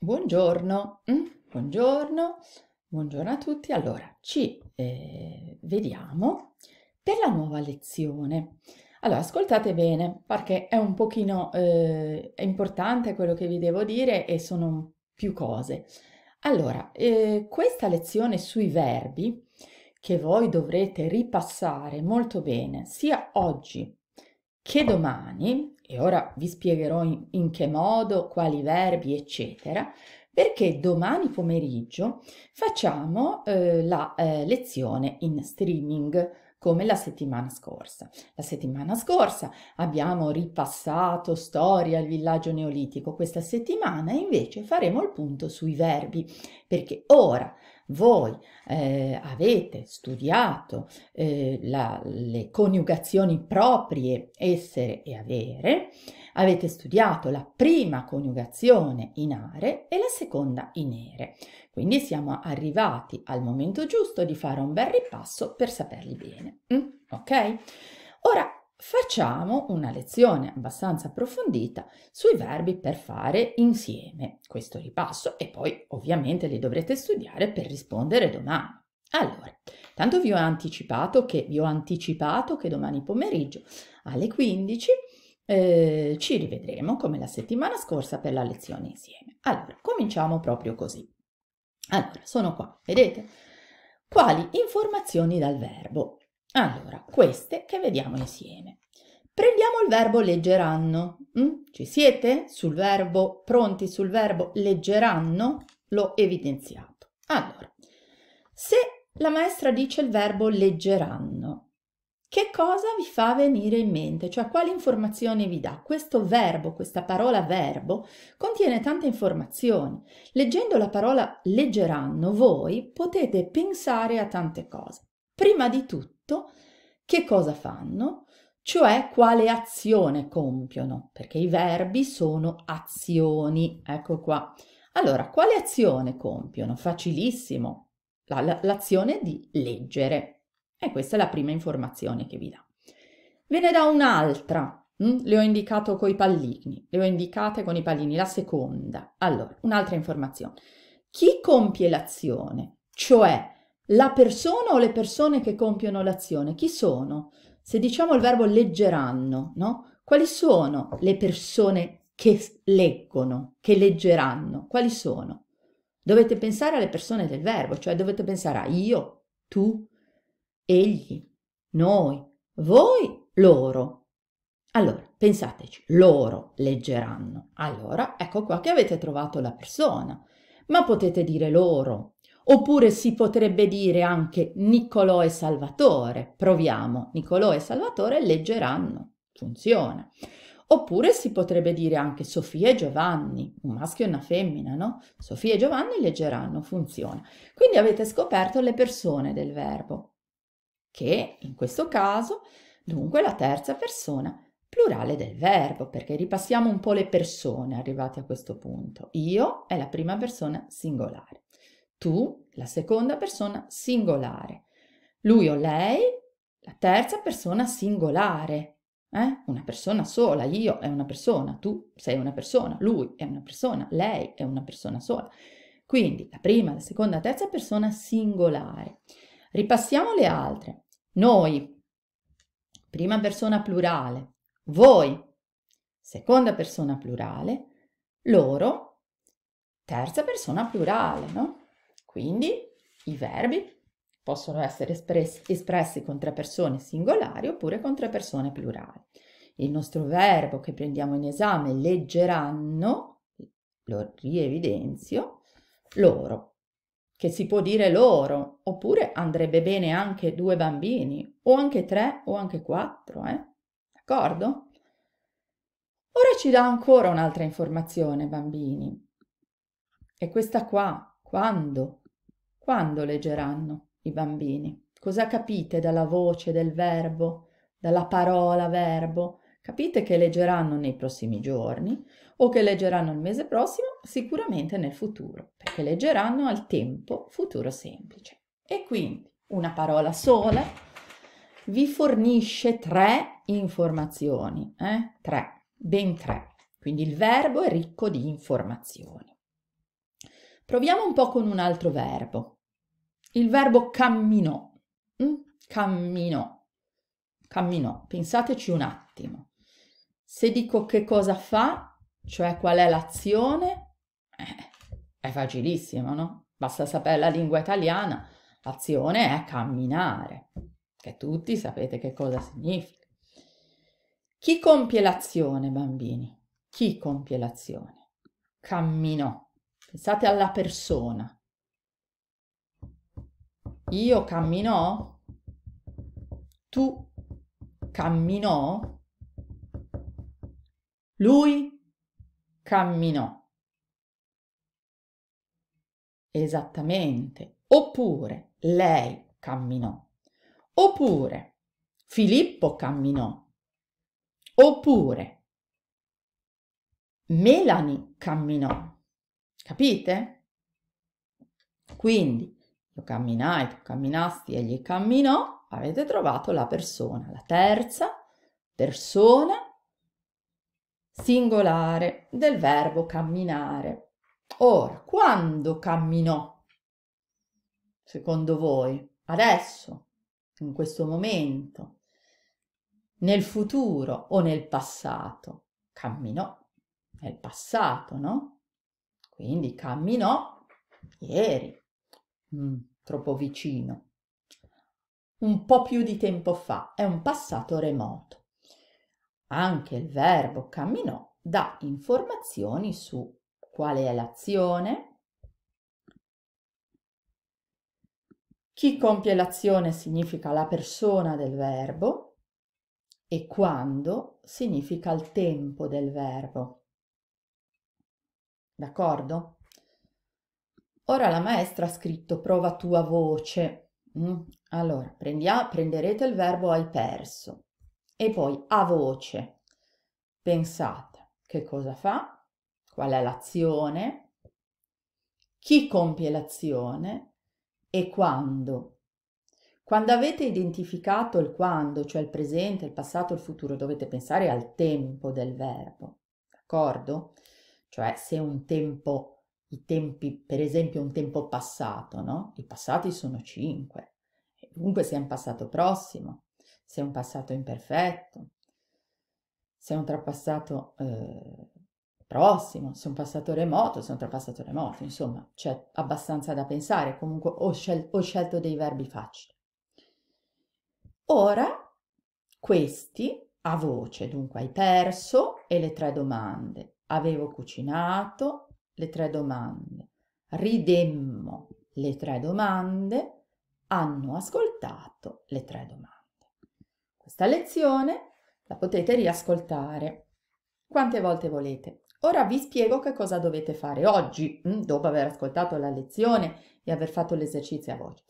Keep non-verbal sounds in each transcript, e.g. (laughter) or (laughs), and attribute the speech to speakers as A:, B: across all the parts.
A: Buongiorno, mm? buongiorno, buongiorno a tutti. Allora, ci eh, vediamo per la nuova lezione. Allora, ascoltate bene perché è un pochino eh, importante quello che vi devo dire e sono più cose. Allora, eh, questa lezione sui verbi che voi dovrete ripassare molto bene sia oggi che domani e ora vi spiegherò in, in che modo, quali verbi, eccetera, perché domani pomeriggio facciamo eh, la eh, lezione in streaming come la settimana scorsa. La settimana scorsa abbiamo ripassato storia al villaggio neolitico, questa settimana invece faremo il punto sui verbi, perché ora voi eh, avete studiato eh, la, le coniugazioni proprie essere e avere, avete studiato la prima coniugazione in are e la seconda in ere. Quindi siamo arrivati al momento giusto di fare un bel ripasso per saperli bene. Mm? Ok? Ora Facciamo una lezione abbastanza approfondita sui verbi per fare insieme. Questo ripasso e poi ovviamente li dovrete studiare per rispondere domani. Allora, tanto vi ho anticipato che, vi ho anticipato che domani pomeriggio alle 15 eh, ci rivedremo come la settimana scorsa per la lezione insieme. Allora, cominciamo proprio così. Allora, sono qua, vedete? Quali informazioni dal verbo? Allora, queste che vediamo insieme. Prendiamo il verbo leggeranno. Mm? Ci siete? Sul verbo, pronti sul verbo leggeranno? L'ho evidenziato. Allora, se la maestra dice il verbo leggeranno, che cosa vi fa venire in mente? Cioè, quali informazioni vi dà? Questo verbo, questa parola verbo, contiene tante informazioni. Leggendo la parola leggeranno, voi potete pensare a tante cose. Prima di tutto, tutto, che cosa fanno, cioè quale azione compiono, perché i verbi sono azioni, ecco qua. Allora, quale azione compiono? Facilissimo, la, la, l'azione di leggere. E questa è la prima informazione che vi dà. Ve ne dà un'altra, mm? le ho indicato con i pallini, le ho indicate con i pallini, la seconda. Allora, un'altra informazione. Chi compie l'azione, cioè la persona o le persone che compiono l'azione? Chi sono? Se diciamo il verbo leggeranno, no? Quali sono le persone che leggono, che leggeranno? Quali sono? Dovete pensare alle persone del verbo, cioè dovete pensare a io, tu, egli, noi, voi, loro. Allora, pensateci, loro leggeranno. Allora, ecco qua che avete trovato la persona. Ma potete dire loro, Oppure si potrebbe dire anche Niccolò e Salvatore. Proviamo, Niccolò e Salvatore leggeranno. Funziona. Oppure si potrebbe dire anche Sofia e Giovanni, un maschio e una femmina, no? Sofia e Giovanni leggeranno, funziona. Quindi avete scoperto le persone del verbo, che in questo caso, dunque, la terza persona plurale del verbo, perché ripassiamo un po' le persone arrivate a questo punto. Io è la prima persona singolare tu, la seconda persona singolare, lui o lei, la terza persona singolare, eh? Una persona sola, io è una persona, tu sei una persona, lui è una persona, lei è una persona sola. Quindi la prima, la seconda, la terza persona singolare. Ripassiamo le altre. Noi, prima persona plurale, voi, seconda persona plurale, loro, terza persona plurale, no? Quindi i verbi possono essere espressi, espressi con tre persone singolari oppure con tre persone plurali. Il nostro verbo che prendiamo in esame leggeranno, lo rievidenzio, loro, che si può dire loro, oppure andrebbe bene anche due bambini, o anche tre, o anche quattro, eh? D'accordo? Ora ci dà ancora un'altra informazione, bambini. E questa qua, quando quando leggeranno i bambini cosa capite dalla voce del verbo dalla parola verbo capite che leggeranno nei prossimi giorni o che leggeranno il mese prossimo sicuramente nel futuro perché leggeranno al tempo futuro semplice e quindi una parola sola vi fornisce tre informazioni eh? tre ben tre quindi il verbo è ricco di informazioni proviamo un po' con un altro verbo il verbo camminò. Mm? Camminò. Camminò. Pensateci un attimo. Se dico che cosa fa, cioè qual è l'azione, eh, è facilissimo, no? Basta sapere la lingua italiana. L'azione è camminare, che tutti sapete che cosa significa. Chi compie l'azione, bambini? Chi compie l'azione? Camminò. Pensate alla persona io camminò? Tu camminò? Lui camminò. Esattamente. Oppure lei camminò. Oppure Filippo camminò. Oppure Melanie camminò. Capite? Quindi lo camminai, tu camminasti, egli camminò, avete trovato la persona, la terza persona singolare del verbo camminare. Ora, quando camminò? Secondo voi, adesso, in questo momento, nel futuro o nel passato? Camminò nel passato, no? Quindi camminò ieri, Mm, troppo vicino. Un po' più di tempo fa è un passato remoto. Anche il verbo camminò dà informazioni su qual è l'azione, chi compie l'azione significa la persona del verbo e quando significa il tempo del verbo. D'accordo? Ora la maestra ha scritto prova tua voce. Mm? Allora, prendia, prenderete il verbo hai perso e poi a voce. Pensate che cosa fa, qual è l'azione, chi compie l'azione e quando. Quando avete identificato il quando, cioè il presente, il passato, il futuro, dovete pensare al tempo del verbo, d'accordo? Cioè se un tempo i tempi, per esempio un tempo passato, no? I passati sono cinque, dunque sei un passato prossimo, sei un passato imperfetto, sei un trapassato eh, prossimo, sei un passato remoto, sei un trapassato remoto, insomma, c'è abbastanza da pensare, comunque ho, scel- ho scelto dei verbi facili. Ora, questi, a voce, dunque hai perso, e le tre domande, avevo cucinato, le tre domande, ridemmo le tre domande, hanno ascoltato le tre domande. Questa lezione la potete riascoltare quante volte volete. Ora vi spiego che cosa dovete fare oggi, mm, dopo aver ascoltato la lezione e aver fatto l'esercizio a voce.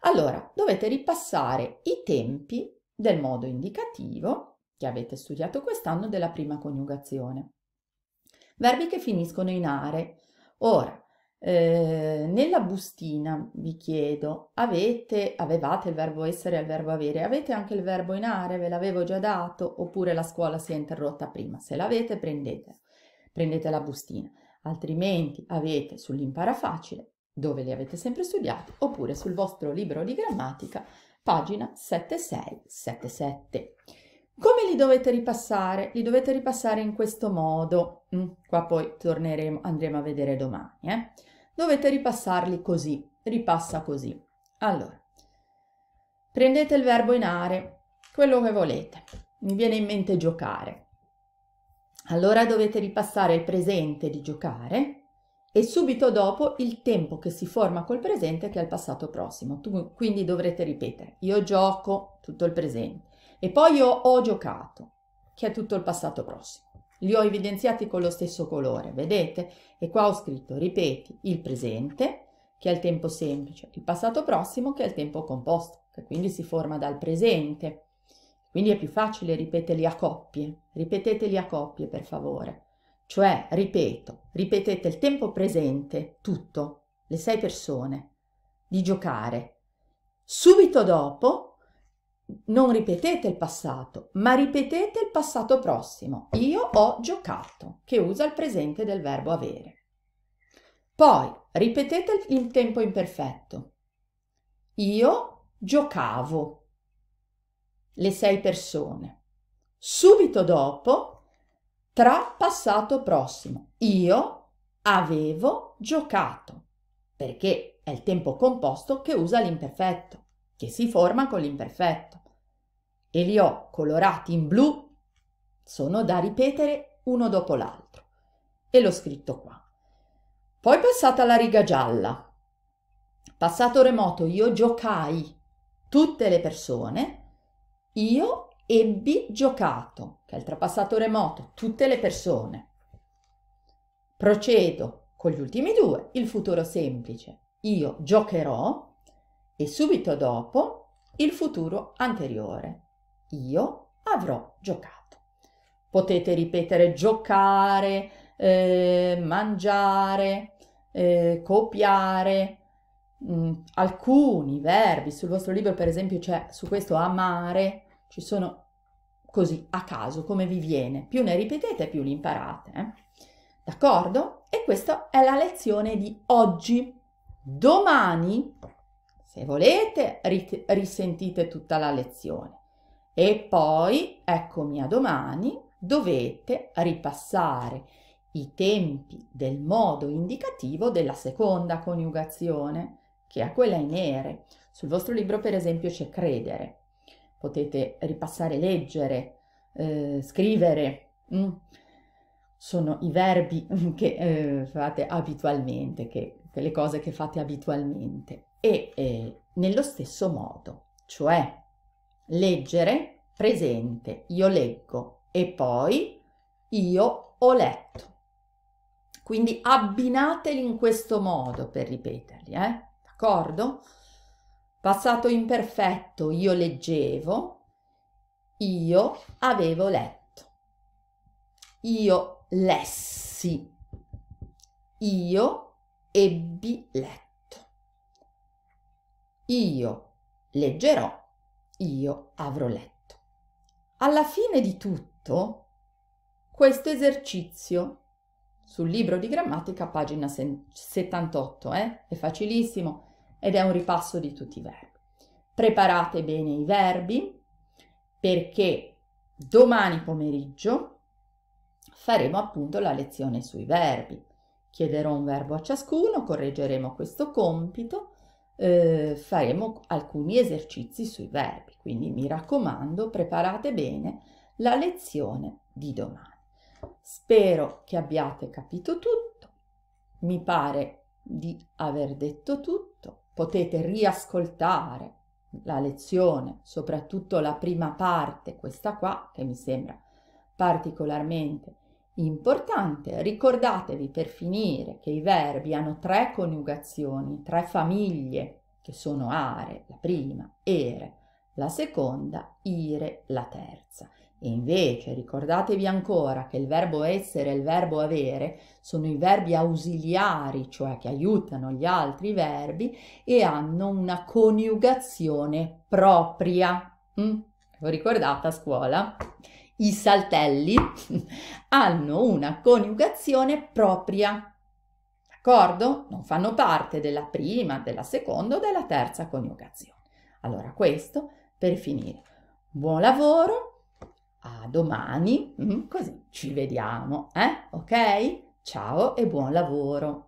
A: Allora, dovete ripassare i tempi del modo indicativo che avete studiato quest'anno della prima coniugazione verbi che finiscono in are. Ora, eh, nella bustina vi chiedo, avete, avevate il verbo essere e il verbo avere, avete anche il verbo in are, ve l'avevo già dato, oppure la scuola si è interrotta prima? Se l'avete prendete, prendete la bustina, altrimenti avete sull'impara facile, dove li avete sempre studiati, oppure sul vostro libro di grammatica, pagina 7677. Come li dovete ripassare? Li dovete ripassare in questo modo. Mm, qua poi torneremo, andremo a vedere domani. Eh? Dovete ripassarli così, ripassa così. Allora, prendete il verbo in are, quello che volete. Mi viene in mente giocare. Allora dovete ripassare il presente di giocare e subito dopo il tempo che si forma col presente che è il passato prossimo. Tu, quindi dovrete ripetere, io gioco tutto il presente e poi ho, ho giocato, che è tutto il passato prossimo. Li ho evidenziati con lo stesso colore, vedete? E qua ho scritto, ripeti, il presente, che è il tempo semplice, il passato prossimo, che è il tempo composto, che quindi si forma dal presente. Quindi è più facile ripeterli a coppie, ripeteteli a coppie per favore. Cioè, ripeto, ripetete il tempo presente, tutto, le sei persone, di giocare. Subito dopo non ripetete il passato, ma ripetete il passato prossimo. Io ho giocato, che usa il presente del verbo avere. Poi ripetete il tempo imperfetto. Io giocavo. Le sei persone. Subito dopo, tra passato prossimo. Io avevo giocato, perché è il tempo composto che usa l'imperfetto che si forma con l'imperfetto. E li ho colorati in blu, sono da ripetere uno dopo l'altro. E l'ho scritto qua. Poi passata la riga gialla. Passato remoto io giocai tutte le persone, io ebbi giocato, che è il trapassato remoto, tutte le persone. Procedo con gli ultimi due, il futuro semplice, io giocherò, e subito dopo il futuro anteriore. Io avrò giocato. Potete ripetere giocare, eh, mangiare, eh, copiare. Mm, alcuni verbi sul vostro libro, per esempio, c'è su questo amare, ci sono così a caso come vi viene. Più ne ripetete, più li imparate. Eh? D'accordo? E questa è la lezione di oggi. Domani se volete rit- risentite tutta la lezione e poi, eccomi a domani, dovete ripassare i tempi del modo indicativo della seconda coniugazione, che è quella in ere. Sul vostro libro, per esempio, c'è credere. Potete ripassare leggere, eh, scrivere. Mm. Sono i verbi (laughs) che eh, fate abitualmente, che, le cose che fate abitualmente e eh, nello stesso modo, cioè leggere presente, io leggo e poi io ho letto. Quindi abbinateli in questo modo per ripeterli, eh? d'accordo? Passato imperfetto, io leggevo, io avevo letto, io lessi, io ebbi letto io leggerò, io avrò letto. Alla fine di tutto, questo esercizio sul libro di grammatica, pagina 78, eh? è facilissimo ed è un ripasso di tutti i verbi. Preparate bene i verbi perché domani pomeriggio faremo appunto la lezione sui verbi. Chiederò un verbo a ciascuno, correggeremo questo compito eh, faremo alcuni esercizi sui verbi. Quindi mi raccomando, preparate bene la lezione di domani. Spero che abbiate capito tutto. Mi pare di aver detto tutto. Potete riascoltare la lezione, soprattutto la prima parte, questa qua, che mi sembra particolarmente importante Importante, ricordatevi per finire che i verbi hanno tre coniugazioni, tre famiglie, che sono are, la prima, ere, la seconda, ire, la terza. E invece ricordatevi ancora che il verbo essere e il verbo avere sono i verbi ausiliari, cioè che aiutano gli altri verbi e hanno una coniugazione propria. Mm? Lo ricordate a scuola? I saltelli (laughs) hanno una coniugazione propria. D'accordo? Non fanno parte della prima, della seconda o della terza coniugazione. Allora, questo per finire. Buon lavoro, a domani, mm, così ci vediamo, eh? Ok? Ciao e buon lavoro.